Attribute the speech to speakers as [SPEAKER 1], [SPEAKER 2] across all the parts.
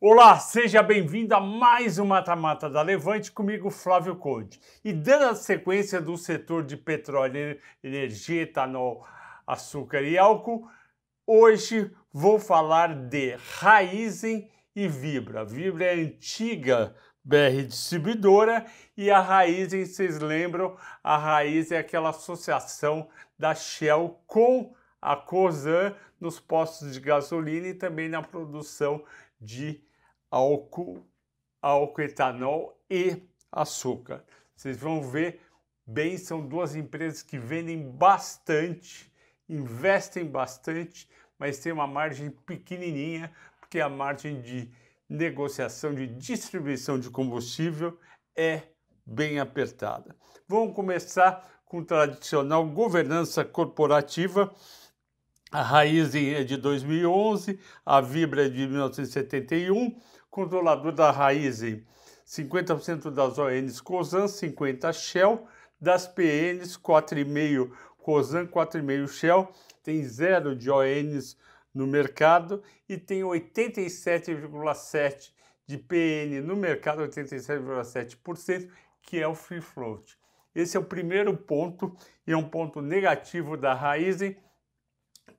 [SPEAKER 1] Olá, seja bem-vindo a mais um Mata-Mata da Levante, comigo Flávio Conde. E dando a sequência do setor de petróleo, energia, é etanol, açúcar e álcool, hoje vou falar de Raizen e Vibra. Vibra é antiga BR Distribuidora e a Raizen, vocês lembram, a Raizen é aquela associação da Shell com a Cosan nos postos de gasolina e também na produção de álcool, álcool etanol e açúcar. Vocês vão ver bem, são duas empresas que vendem bastante, investem bastante, mas tem uma margem pequenininha, porque a margem de negociação de distribuição de combustível é bem apertada. Vamos começar com tradicional governança corporativa a Raizen é de 2011, a Vibra é de 1971, controlador da Raizen é 50% das ONs COSAN, 50% Shell, das PNs 4,5% COSAN, 4,5% Shell, tem zero de ONs no mercado e tem 87,7% de PN no mercado, 87,7%, que é o free float. Esse é o primeiro ponto e é um ponto negativo da Raizen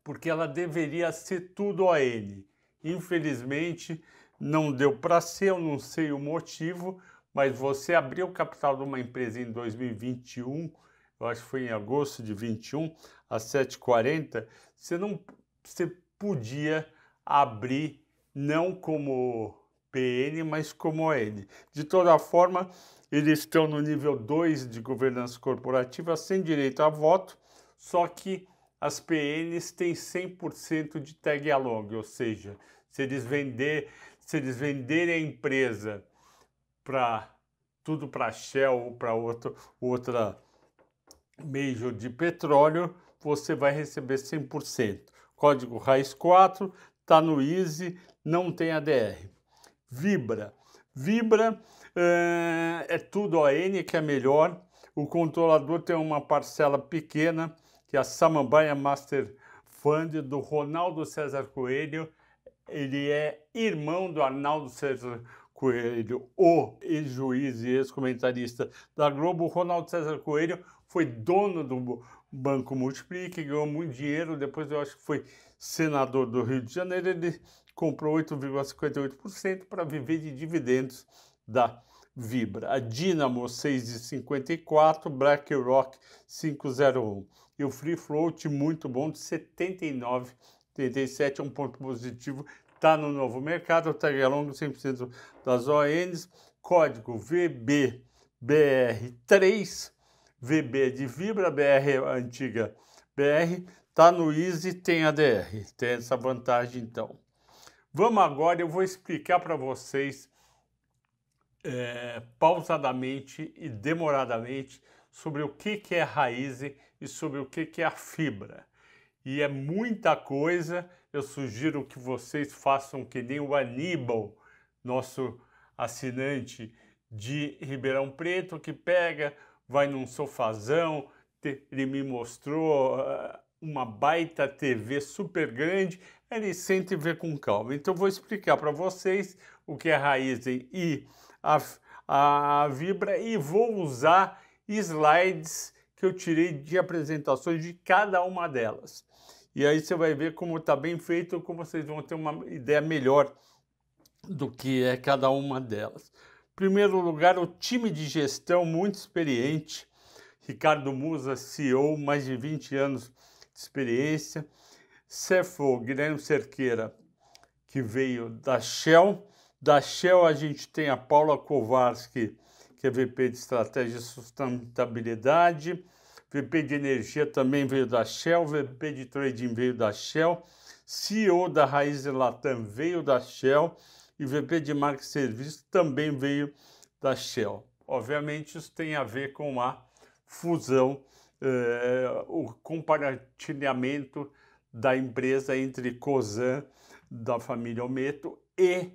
[SPEAKER 1] porque ela deveria ser tudo ON. Infelizmente, não deu para ser, eu não sei o motivo, mas você abriu o capital de uma empresa em 2021, eu acho que foi em agosto de 21, às 7h40, você não você podia abrir não como PN, mas como ON. De toda forma, eles estão no nível 2 de governança corporativa, sem direito a voto, só que as PNs têm 100% de tag along, ou seja, se eles, vender, se eles venderem a empresa para tudo para Shell ou para outra outra major de petróleo, você vai receber 100%. Código raiz 4 está no Easy, não tem ADR. Vibra. Vibra é, é tudo ON que é melhor. O controlador tem uma parcela pequena que a Samambaia é Master Fund do Ronaldo César Coelho, ele é irmão do Arnaldo César Coelho, o ex-juiz e ex-comentarista da Globo. Ronaldo César Coelho foi dono do Banco Multiplique, ganhou muito dinheiro, depois eu acho que foi senador do Rio de Janeiro, ele comprou 8,58% para viver de dividendos da Vibra. A Dinamo 6,54, BlackRock 5,01 e o free float muito bom de 79, 37 é um ponto positivo. Está no novo mercado, tá o tag longo 100% das ONs, código VBBR3, VB de Vibra, BR antiga BR, está no Easy, tem ADR, tem essa vantagem então. Vamos agora, eu vou explicar para vocês é, pausadamente e demoradamente sobre o que, é raiz e sobre o que, é a fibra. E é muita coisa, eu sugiro que vocês façam que nem o Aníbal, nosso assinante de Ribeirão Preto, que pega, vai num sofazão, ele me mostrou ah, uma baita TV super grande, ele sente e vê com calma. Então, vou explicar para vocês o que é raiz e a, a Vibra e vou usar slides que eu tirei de apresentações de cada uma delas. E aí você vai ver como está bem feito, como vocês vão ter uma ideia melhor do que é cada uma delas. Em primeiro lugar, o time de gestão muito experiente. Ricardo Musa, CEO, mais de 20 anos de experiência. CFO, Guilherme Cerqueira, que veio da Shell. Da Shell a gente tem a Paula Kowarski, que é VP de Estratégia e Sustentabilidade, VP de Energia também veio da Shell, VP de Trading veio da Shell, CEO da Raiz Latam veio da Shell e VP de Marketing Serviço também veio da Shell. Obviamente, isso tem a ver com a fusão, eh, o compartilhamento da empresa entre Cosan, da família Ometo, e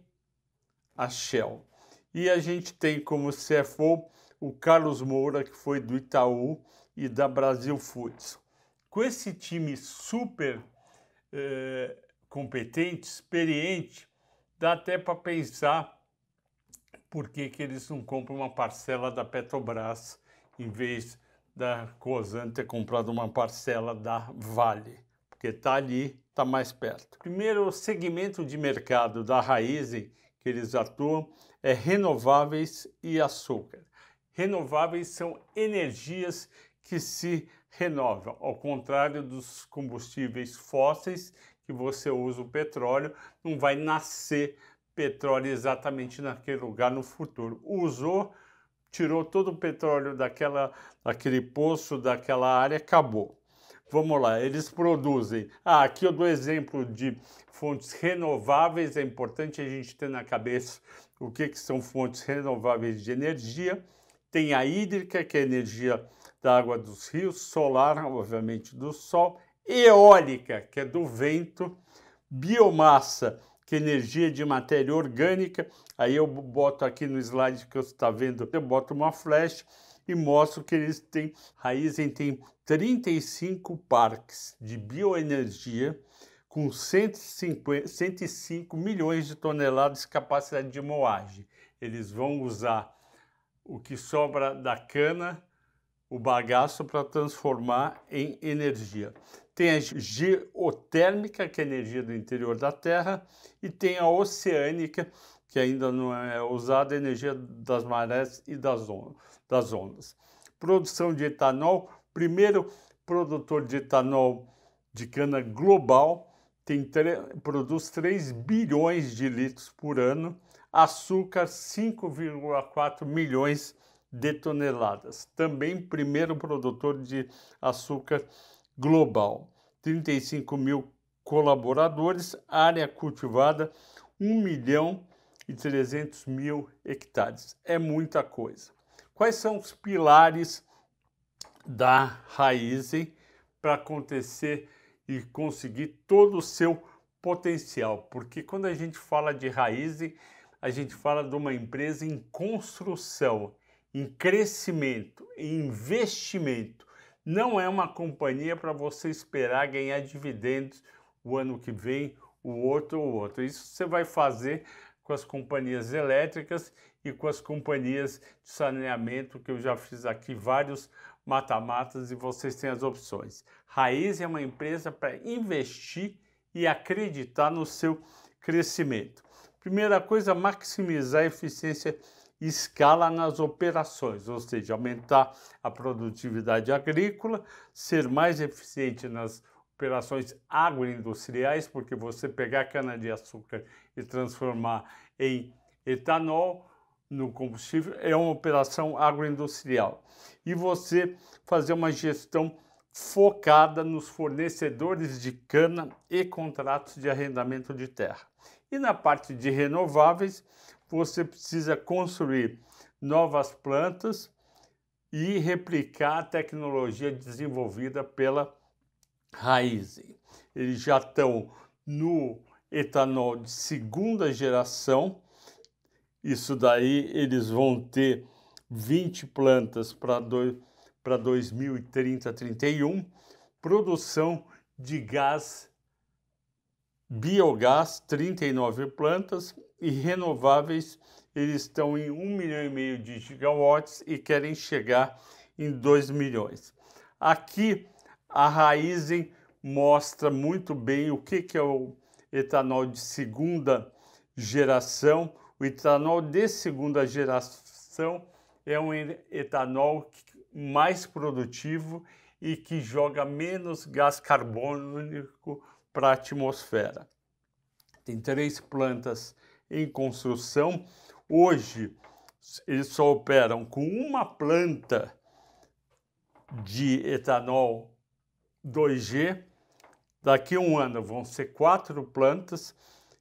[SPEAKER 1] a Shell. E a gente tem como CFO o Carlos Moura, que foi do Itaú e da Brasil Foods. Com esse time super eh, competente, experiente, dá até para pensar por que, que eles não compram uma parcela da Petrobras em vez da Cosan ter comprado uma parcela da Vale, porque está ali, está mais perto. Primeiro, o segmento de mercado da Raizen que eles atuam é renováveis e açúcar. Renováveis são energias que se renovam, ao contrário dos combustíveis fósseis que você usa o petróleo, não vai nascer petróleo exatamente naquele lugar no futuro. Usou, tirou todo o petróleo daquela, daquele poço, daquela área, acabou. Vamos lá, eles produzem. Ah, aqui eu dou exemplo de fontes renováveis, é importante a gente ter na cabeça o que, que são fontes renováveis de energia. Tem a hídrica, que é a energia da água dos rios, solar, obviamente, do sol, eólica, que é do vento, biomassa, que é energia de matéria orgânica. Aí eu boto aqui no slide que você está vendo, eu boto uma flecha e mostro que eles têm, Raizen tem 35 parques de bioenergia com 150, 105 milhões de toneladas de capacidade de moagem. Eles vão usar o que sobra da cana, o bagaço, para transformar em energia. Tem a geotérmica, que é a energia do interior da Terra, e tem a oceânica, que ainda não é usada, a energia das marés e das ondas das ondas. Produção de etanol, primeiro produtor de etanol de cana global, tem, produz 3 bilhões de litros por ano, açúcar 5,4 milhões de toneladas. Também primeiro produtor de açúcar global. 35 mil colaboradores, área cultivada 1 milhão e 300 mil hectares. É muita coisa. Quais são os pilares da Raizen para acontecer e conseguir todo o seu potencial? Porque quando a gente fala de Raizen, a gente fala de uma empresa em construção, em crescimento, em investimento. Não é uma companhia para você esperar ganhar dividendos o ano que vem, o outro, o outro. Isso você vai fazer com as companhias elétricas e com as companhias de saneamento, que eu já fiz aqui vários mata-matas e vocês têm as opções. Raiz é uma empresa para investir e acreditar no seu crescimento. Primeira coisa, maximizar a eficiência e escala nas operações, ou seja, aumentar a produtividade agrícola, ser mais eficiente nas operações agroindustriais, porque você pegar cana-de-açúcar e transformar em etanol, no combustível é uma operação agroindustrial. E você fazer uma gestão focada nos fornecedores de cana e contratos de arrendamento de terra. E na parte de renováveis, você precisa construir novas plantas e replicar a tecnologia desenvolvida pela Raizen. Eles já estão no etanol de segunda geração, isso daí eles vão ter 20 plantas para 2030, 31, produção de gás, biogás, 39 plantas e renováveis, eles estão em 1 milhão e meio de gigawatts e querem chegar em 2 milhões. Aqui a Raizen mostra muito bem o que, que é o etanol de segunda geração, o etanol de segunda geração é um etanol mais produtivo e que joga menos gás carbônico para a atmosfera. Tem três plantas em construção. Hoje, eles só operam com uma planta de etanol 2G. Daqui a um ano vão ser quatro plantas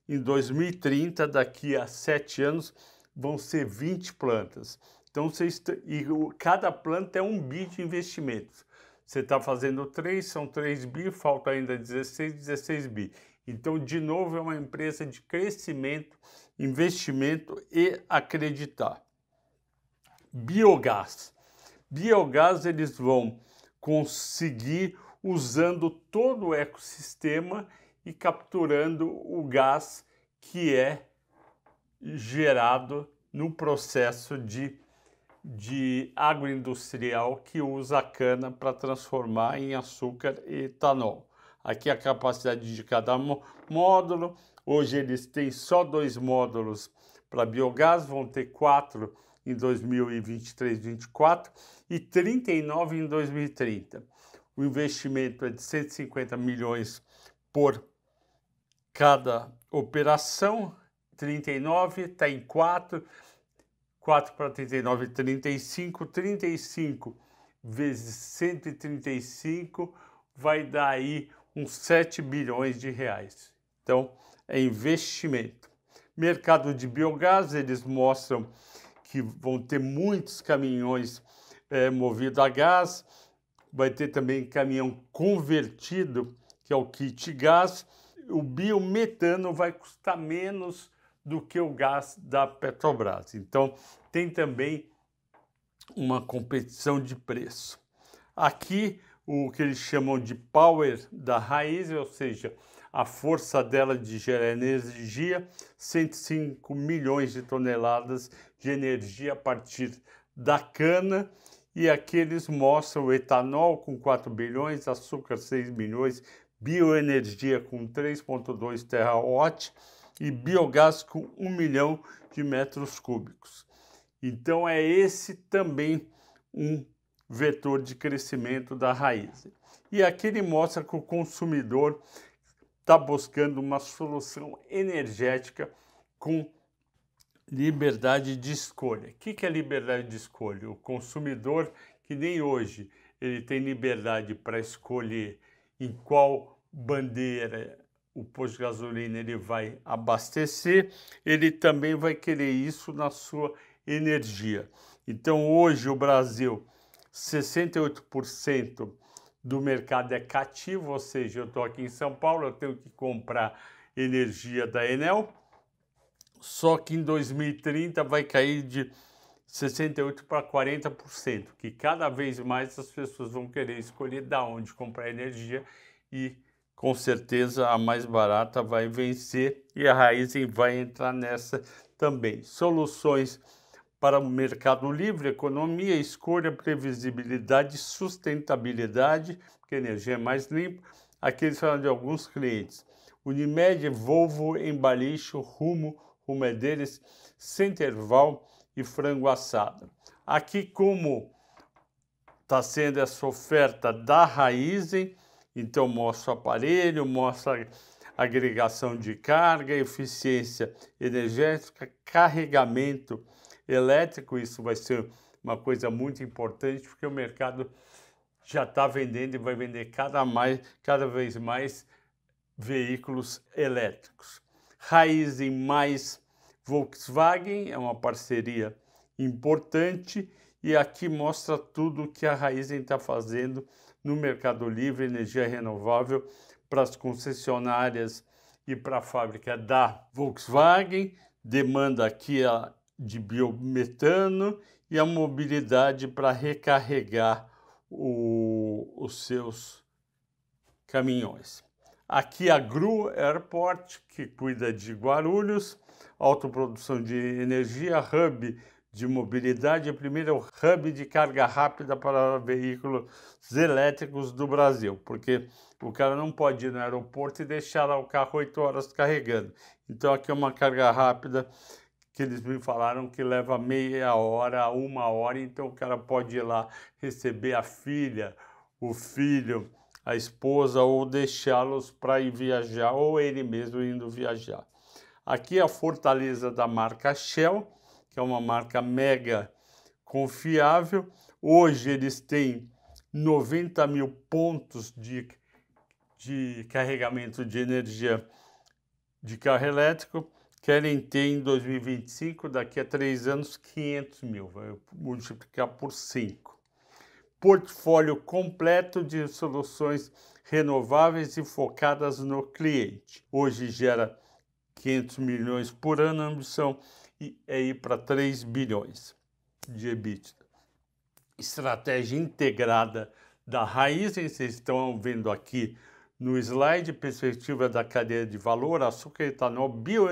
[SPEAKER 1] em 2030, daqui a sete anos, vão ser 20 plantas. Então, você e cada planta é um bi de investimentos. Você está fazendo três, são três bi, falta ainda 16, 16 bi. Então, de novo, é uma empresa de crescimento, investimento e acreditar. Biogás. Biogás eles vão conseguir usando todo o ecossistema e capturando o gás que é gerado no processo de, de agroindustrial que usa a cana para transformar em açúcar e etanol. Aqui a capacidade de cada módulo. Hoje eles têm só dois módulos para biogás, vão ter quatro em 2023, 2024 e 39 em 2030. O investimento é de 150 milhões por cada operação. 39 está em 4, 4 para 39, 35, 35 vezes 135 vai dar aí uns 7 bilhões de reais. Então, é investimento. Mercado de biogás, eles mostram que vão ter muitos caminhões é, movidos a gás, vai ter também caminhão convertido, que é o kit gás, o biometano vai custar menos do que o gás da Petrobras. Então, tem também uma competição de preço. Aqui, o que eles chamam de power da raiz, ou seja, a força dela de gerar energia, 105 milhões de toneladas de energia a partir da cana. E aqui eles mostram o etanol com 4 bilhões, açúcar 6 bilhões bioenergia com 3,2 terawatt e biogás com 1 milhão de metros cúbicos. Então é esse também um vetor de crescimento da raiz. E aqui ele mostra que o consumidor está buscando uma solução energética com liberdade de escolha. O que é liberdade de escolha? O consumidor que nem hoje ele tem liberdade para escolher em qual bandeira, o posto de gasolina, ele vai abastecer, ele também vai querer isso na sua energia. Então, hoje, o Brasil, 68% do mercado é cativo, ou seja, eu estou aqui em São Paulo, eu tenho que comprar energia da Enel, só que em 2030 vai cair de 68% para 40%, que cada vez mais as pessoas vão querer escolher da onde comprar energia e com certeza a mais barata vai vencer e a Raizen vai entrar nessa também. Soluções para o mercado livre, economia, escolha, previsibilidade, sustentabilidade, porque a energia é mais limpa. Aqui eles falam de alguns clientes. Unimed, Volvo, Embalixo, Rumo, Rumo é deles, Centerval e Frango Assado. Aqui como está sendo essa oferta da Raizen, então, mostra o aparelho, mostra agregação de carga, eficiência energética, carregamento elétrico. Isso vai ser uma coisa muito importante, porque o mercado já está vendendo e vai vender cada, mais, cada vez mais veículos elétricos. Raiz em mais Volkswagen é uma parceria importante e aqui mostra tudo o que a Raizen está fazendo no Mercado Livre energia renovável para as concessionárias e para a fábrica da Volkswagen, demanda aqui a, de biometano e a mobilidade para recarregar o, os seus caminhões. Aqui a Gru Airport, que cuida de Guarulhos, autoprodução de energia, hub de mobilidade, o primeiro é o hub de carga rápida para veículos elétricos do Brasil, porque o cara não pode ir no aeroporto e deixar lá o carro oito horas carregando. Então aqui é uma carga rápida que eles me falaram que leva meia hora, uma hora, então o cara pode ir lá receber a filha, o filho, a esposa ou deixá-los para ir viajar ou ele mesmo indo viajar. Aqui é a fortaleza da marca Shell, que é uma marca mega confiável. Hoje eles têm 90 mil pontos de, de carregamento de energia de carro elétrico. Querem ter em 2025, daqui a três anos, 500 mil. Vai multiplicar por 5. Portfólio completo de soluções renováveis e focadas no cliente. Hoje gera 500 milhões por ano, a ambição e é ir para 3 bilhões de EBITDA. Estratégia integrada da raiz, vocês estão vendo aqui no slide, perspectiva da cadeia de valor, açúcar, etanol, bio,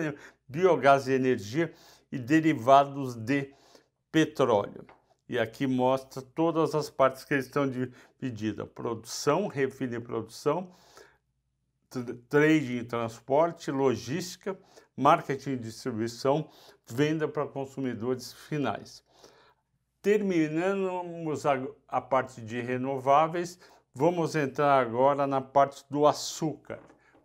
[SPEAKER 1] biogás e energia e derivados de petróleo. E aqui mostra todas as partes que estão divididas: produção, refino e produção, trading e transporte, logística, marketing e distribuição, venda para consumidores finais. Terminamos a, a parte de renováveis, vamos entrar agora na parte do açúcar,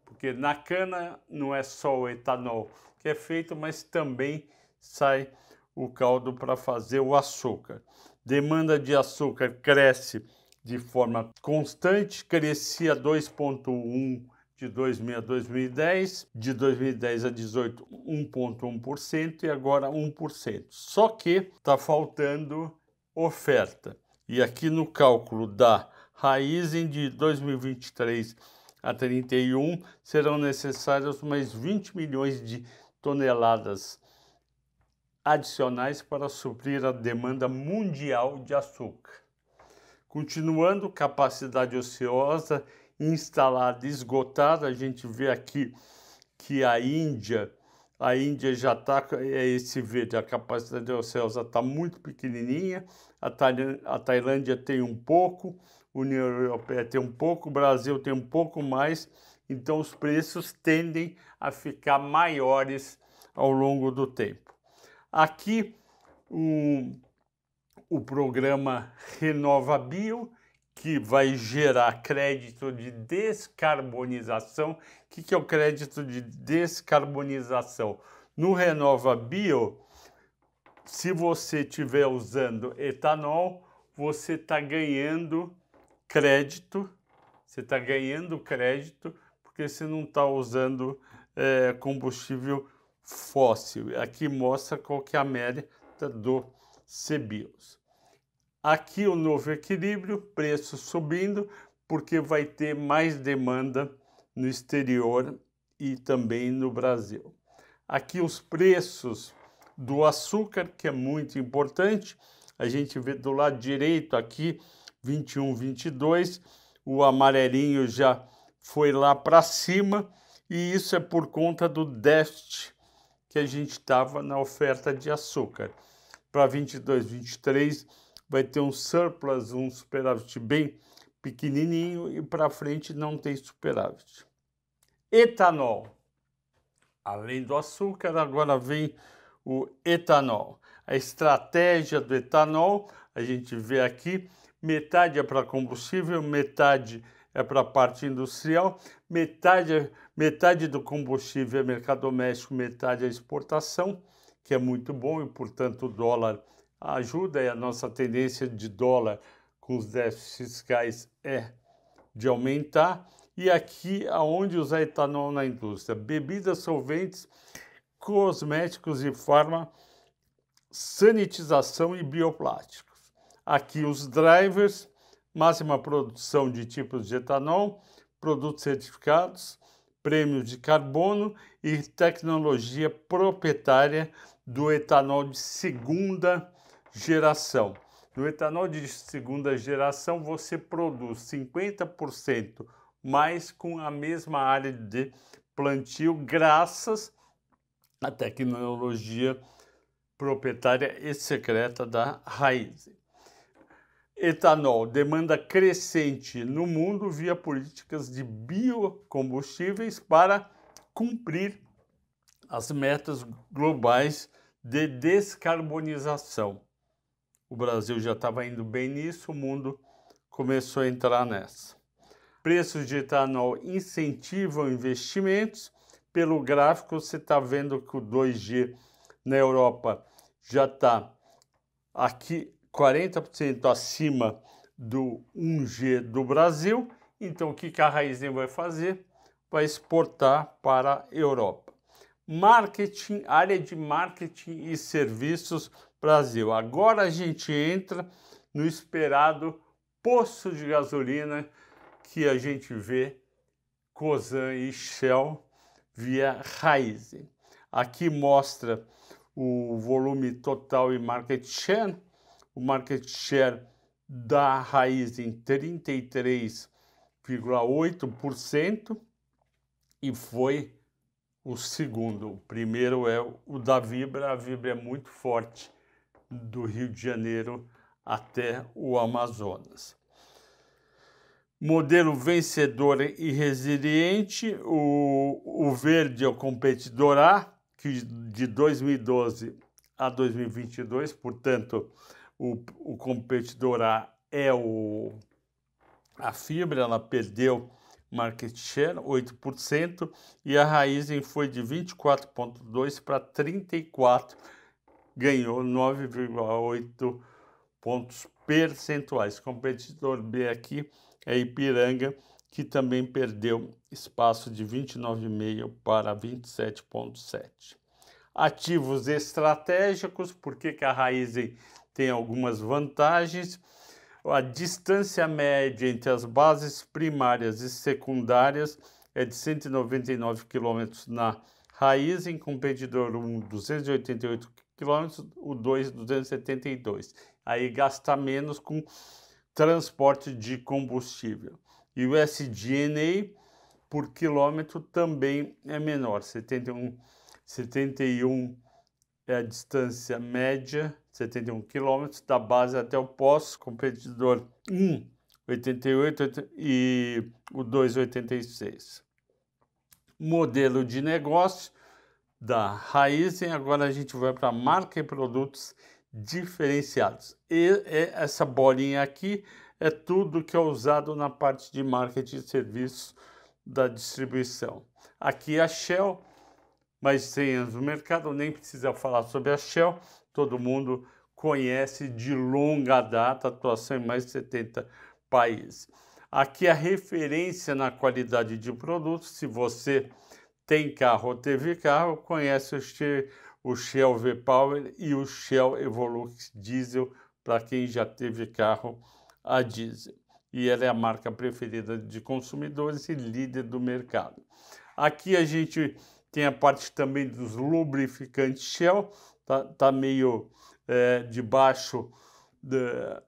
[SPEAKER 1] porque na cana não é só o etanol que é feito, mas também sai o caldo para fazer o açúcar. Demanda de açúcar cresce de forma constante, crescia 2,1 de 2000 a 2010, de 2010 a 18 1.1% e agora 1%. Só que está faltando oferta. E aqui no cálculo da raiz de 2023 a 31 serão necessárias mais 20 milhões de toneladas adicionais para suprir a demanda mundial de açúcar. Continuando, capacidade ociosa instalada, esgotada. A gente vê aqui que a Índia, a Índia já está, é esse verde, a capacidade de océanos está muito pequenininha, a, Tailândia, a Tailândia tem um pouco, a União Europeia tem um pouco, o Brasil tem um pouco mais, então os preços tendem a ficar maiores ao longo do tempo. Aqui o, o programa Renova Bio, que vai gerar crédito de descarbonização. O que, que é o crédito de descarbonização? No Renova Bio, se você estiver usando etanol, você está ganhando crédito, você está ganhando crédito porque você não está usando é, combustível fóssil. Aqui mostra qual que é a média do CBIOS. Aqui o um novo equilíbrio, preço subindo, porque vai ter mais demanda no exterior e também no Brasil. Aqui os preços do açúcar, que é muito importante. A gente vê do lado direito aqui, 21, 22, o amarelinho já foi lá para cima, e isso é por conta do déficit que a gente estava na oferta de açúcar. Para 22, 23, vai ter um surplus, um superávit bem pequenininho e para frente não tem superávit. Etanol. Além do açúcar, agora vem o etanol. A estratégia do etanol, a gente vê aqui, metade é para combustível, metade é para a parte industrial, metade, é, metade do combustível é mercado doméstico, metade é exportação, que é muito bom e, portanto, o dólar ajuda e a nossa tendência de dólar com os déficits fiscais é de aumentar. E aqui aonde usar etanol na indústria? Bebidas, solventes, cosméticos e farma, sanitização e bioplásticos. Aqui os drivers, máxima produção de tipos de etanol, produtos certificados, prêmios de carbono e tecnologia proprietária do etanol de segunda geração. No etanol de segunda geração, você produz 50% mais com a mesma área de plantio, graças à tecnologia proprietária e secreta da raiz. Etanol, demanda crescente no mundo via políticas de biocombustíveis para cumprir as metas globais de descarbonização. O Brasil já estava indo bem nisso, o mundo começou a entrar nessa. Preços de etanol incentivam investimentos. Pelo gráfico, você está vendo que o 2G na Europa já está aqui 40% acima do 1G do Brasil. Então, o que a Raizen vai fazer? Vai exportar para a Europa marketing, área de marketing e serviços Brasil. Agora a gente entra no esperado poço de gasolina que a gente vê Cosan e Shell via Raizen. Aqui mostra o volume total e market share, o market share da em 33,8% e foi o segundo. O primeiro é o da Vibra. A Vibra é muito forte do Rio de Janeiro até o Amazonas. Modelo vencedor e resiliente, o, o verde é o competidor A, que de 2012 a 2022, portanto, o, o competidor A é o, a fibra, ela perdeu market share, 8%, e a Raizen foi de 24,2% para 34%, ganhou 9,8 pontos percentuais. competidor B aqui é Ipiranga, que também perdeu espaço de 29,5 para 27,7. Ativos estratégicos, porque que a Raizen tem algumas vantagens a distância média entre as bases primárias e secundárias é de 199 km na raiz, em competidor 1, 288 km, o 2, 272. Aí gasta menos com transporte de combustível. E o SDNA por quilômetro também é menor, 71, 71 é a distância média, 71 km, da base até o pós, competidor 1, 88 e o 2,86. Modelo de negócio da Raizen, agora a gente vai para marca e produtos diferenciados. E, e, essa bolinha aqui é tudo que é usado na parte de marketing e serviços da distribuição. Aqui a Shell mas sem no Mercado, nem precisa falar sobre a Shell, todo mundo conhece de longa data, atuação em mais de 70 países. Aqui a referência na qualidade de produtos, se você tem carro ou teve carro, conhece o Shell V-Power e o Shell Evolux Diesel, para quem já teve carro a diesel. E ela é a marca preferida de consumidores e líder do mercado. Aqui a gente tem a parte também dos lubrificantes Shell, tá, tá meio é, debaixo da,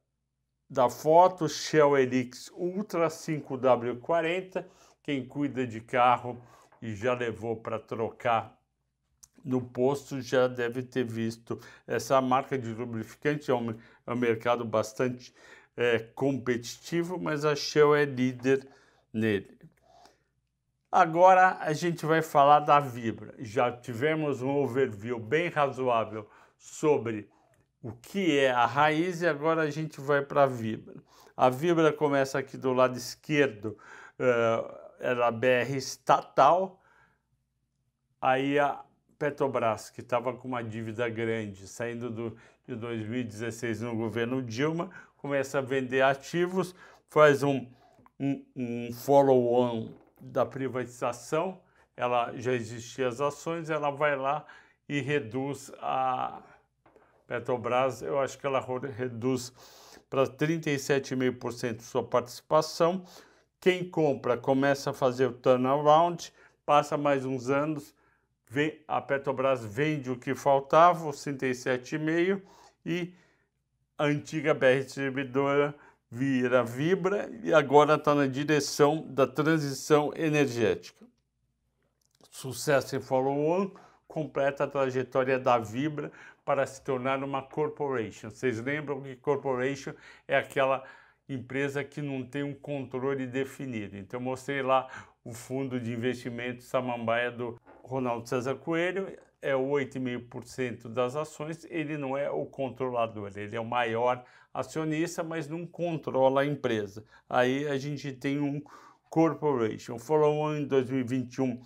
[SPEAKER 1] da foto, Shell Elix Ultra 5W40, quem cuida de carro e já levou para trocar no posto já deve ter visto essa marca de lubrificante, é um, é um mercado bastante é, competitivo, mas a Shell é líder nele. Agora a gente vai falar da Vibra. Já tivemos um overview bem razoável sobre o que é a raiz e agora a gente vai para a Vibra. A Vibra começa aqui do lado esquerdo, eh, era a BR estatal, aí a Petrobras, que estava com uma dívida grande, saindo do, de 2016 no governo Dilma, começa a vender ativos, faz um, um, um follow-on da privatização, ela já existia as ações, ela vai lá e reduz a Petrobras, eu acho que ela reduz para 37,5% sua participação. Quem compra começa a fazer o turnaround, passa mais uns anos, vem, a Petrobras vende o que faltava, os 37,5%, e a antiga BR Distribuidora vira Vibra e agora está na direção da transição energética. Sucesso em follow-on completa a trajetória da Vibra para se tornar uma corporation. Vocês lembram que corporation é aquela empresa que não tem um controle definido. Então, mostrei lá o fundo de investimento Samambaia do Ronaldo César Coelho é 8,5% das ações, ele não é o controlador, ele é o maior acionista, mas não controla a empresa. Aí a gente tem um corporation. O follow-on em 2021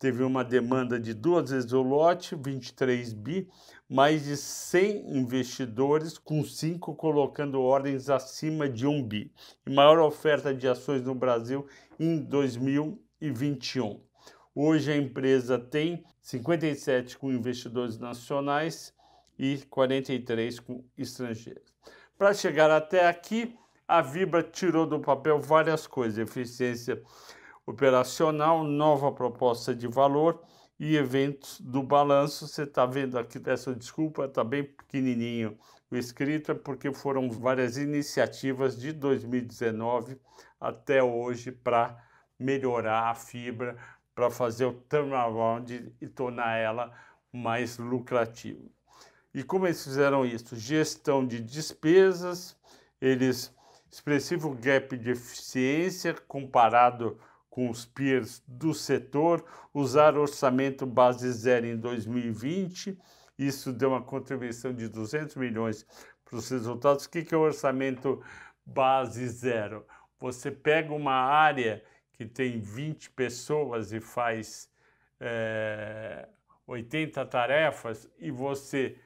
[SPEAKER 1] teve uma demanda de duas vezes o lote, 23 bi, mais de 100 investidores, com cinco colocando ordens acima de 1 bi. E maior oferta de ações no Brasil em 2021. Hoje a empresa tem 57 com investidores nacionais e 43 com estrangeiros. Para chegar até aqui, a Vibra tirou do papel várias coisas: eficiência operacional, nova proposta de valor e eventos do balanço. Você está vendo aqui, peço desculpa, está bem pequenininho o escrito, é porque foram várias iniciativas de 2019 até hoje para melhorar a fibra, para fazer o turnaround e tornar ela mais lucrativa. E como eles fizeram isso? Gestão de despesas, eles expressivo gap de eficiência comparado com os peers do setor, usar orçamento base zero em 2020, isso deu uma contribuição de 200 milhões para os resultados. O que é o orçamento base zero? Você pega uma área que tem 20 pessoas e faz é, eh, 80 tarefas e você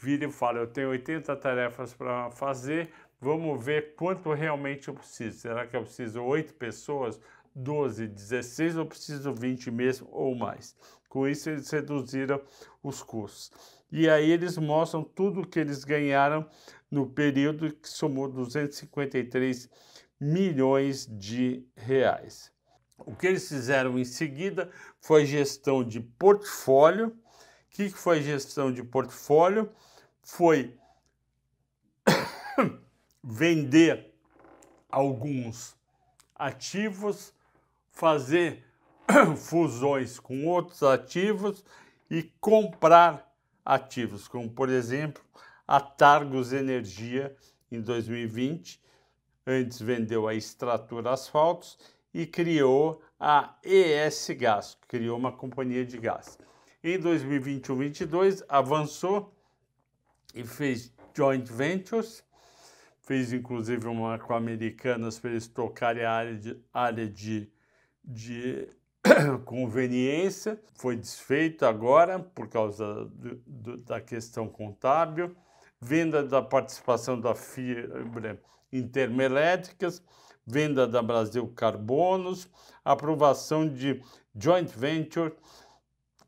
[SPEAKER 1] vira e fala: Eu tenho 80 tarefas para fazer, vamos ver quanto realmente eu preciso. Será que eu preciso 8 pessoas, 12, 16 ou preciso 20 mesmo ou mais? Com isso, eles reduziram os custos. E aí, eles mostram tudo o que eles ganharam no período que somou 253 milhões de reais. O que eles fizeram em seguida foi gestão de portfólio. O que foi gestão de portfólio? Foi vender alguns ativos, fazer fusões com outros ativos e comprar ativos, como por exemplo a Targos Energia em 2020 Antes vendeu a Extratura Asfaltos e criou a ES Gás, criou uma companhia de gás. Em 2021-22 avançou e fez joint ventures, fez inclusive uma com Americanas para eles tocarem a área de, área de, de conveniência, foi desfeito agora por causa do, do, da questão contábil, venda da participação da Fibra intermelétricas, venda da Brasil Carbonos, aprovação de joint venture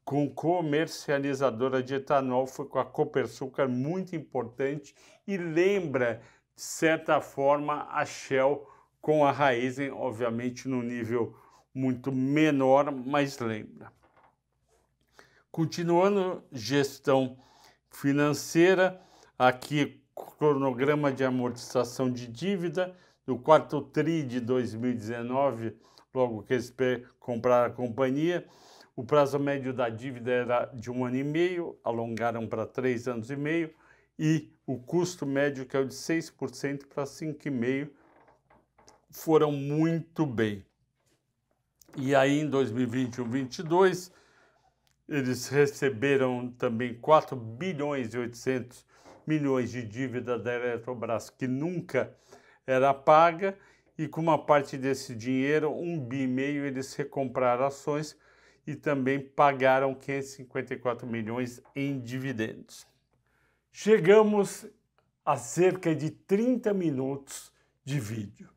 [SPEAKER 1] com comercializadora de etanol, foi com a Copersucar, muito importante, e lembra, de certa forma, a Shell com a Raizen, obviamente no nível muito menor, mas lembra. Continuando gestão financeira, aqui cronograma de amortização de dívida no quarto TRI de 2019, logo que eles compraram a companhia. O prazo médio da dívida era de um ano e meio, alongaram para três anos e meio, e o custo médio, que é o de 6% para 5,5%, foram muito bem. E aí, em 2021 2022, eles receberam também 4 bilhões e 800 milhões de dívida da Eletrobras que nunca era paga e com uma parte desse dinheiro, um bi e meio, eles recompraram ações e também pagaram 554 milhões em dividendos. Chegamos a cerca de 30 minutos de vídeo.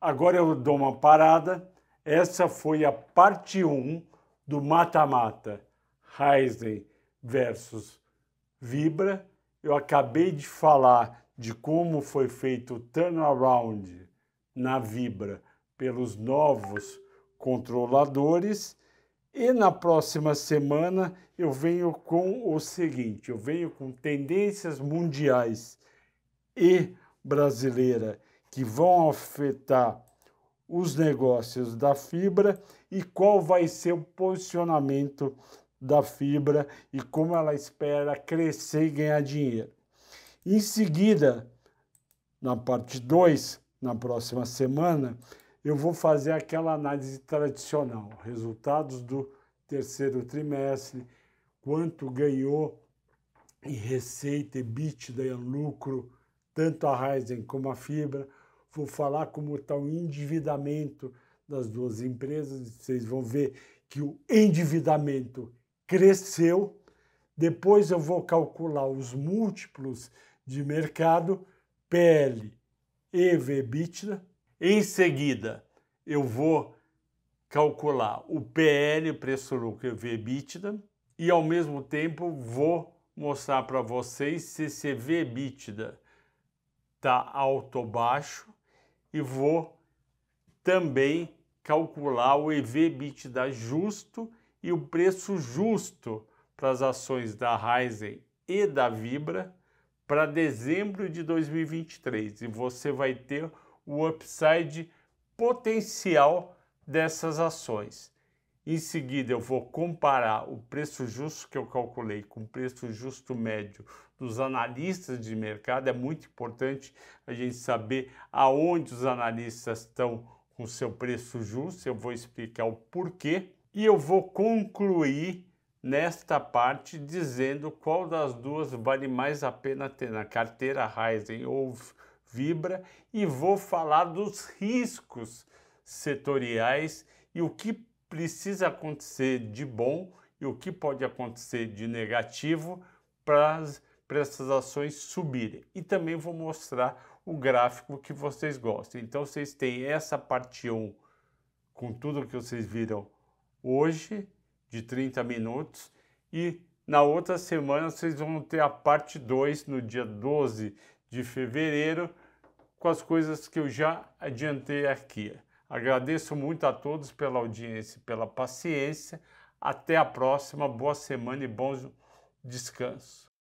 [SPEAKER 1] Agora eu dou uma parada. Essa foi a parte 1 do mata-mata Heisen versus Vibra. Eu acabei de falar de como foi feito o turnaround na Vibra pelos novos controladores. E na próxima semana eu venho com o seguinte: eu venho com tendências mundiais e brasileira que vão afetar os negócios da fibra e qual vai ser o posicionamento da fibra e como ela espera crescer e ganhar dinheiro. Em seguida, na parte 2, na próxima semana, eu vou fazer aquela análise tradicional, resultados do terceiro trimestre, quanto ganhou em receita, EBITDA e lucro, tanto a Ryzen como a Fibra. Vou falar como está o endividamento das duas empresas, vocês vão ver que o endividamento cresceu. Depois eu vou calcular os múltiplos de mercado, PL, e VBITDA. Em seguida, eu vou calcular o PL, preço lucro e VBITDA, e ao mesmo tempo vou mostrar para vocês se esse VBITDA está alto ou baixo e vou também calcular o EVBITDA justo e o preço justo para as ações da Ryzen e da Vibra para dezembro de 2023 e você vai ter o upside potencial dessas ações. Em seguida, eu vou comparar o preço justo que eu calculei com o preço justo médio dos analistas de mercado. É muito importante a gente saber aonde os analistas estão com seu preço justo. Eu vou explicar o porquê. E eu vou concluir nesta parte dizendo qual das duas vale mais a pena ter na carteira Ryzen ou Vibra e vou falar dos riscos setoriais e o que precisa acontecer de bom e o que pode acontecer de negativo para essas ações subirem. E também vou mostrar o gráfico que vocês gostam. Então vocês têm essa parte 1 com tudo que vocês viram hoje, de 30 minutos, e na outra semana vocês vão ter a parte 2, no dia 12 de fevereiro, com as coisas que eu já adiantei aqui. Agradeço muito a todos pela audiência, pela paciência. Até a próxima, boa semana e bom descanso.